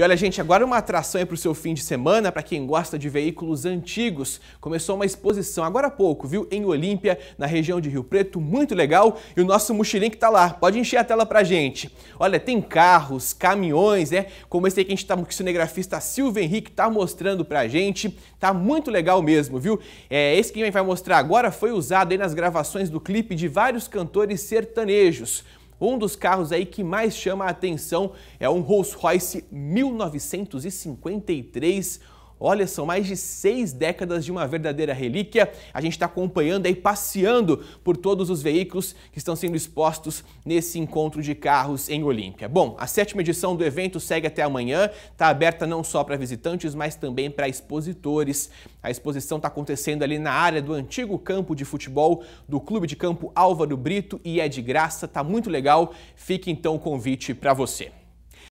E olha, gente, agora uma atração é para o seu fim de semana, para quem gosta de veículos antigos. Começou uma exposição agora há pouco, viu? Em Olímpia, na região de Rio Preto, muito legal. E o nosso que está lá, pode encher a tela para gente. Olha, tem carros, caminhões, Né? Como esse aí que a gente está que o cinegrafista Silvio Henrique está mostrando para gente. Tá muito legal mesmo, viu? É, esse que a gente vai mostrar agora foi usado nas gravações do clipe de vários cantores sertanejos. Um dos carros aí que mais chama a atenção é um Rolls-Royce 1953 Olha, são mais de seis décadas de uma verdadeira relíquia. A gente está acompanhando aí, passeando por todos os veículos que estão sendo expostos nesse encontro de carros em Olímpia. Bom, a sétima edição do evento segue até amanhã, está aberta não só para visitantes, mas também para expositores. A exposição está acontecendo ali na área do antigo campo de futebol do Clube de Campo Álvaro Brito e é de graça, Está muito legal. Fica então o convite para você.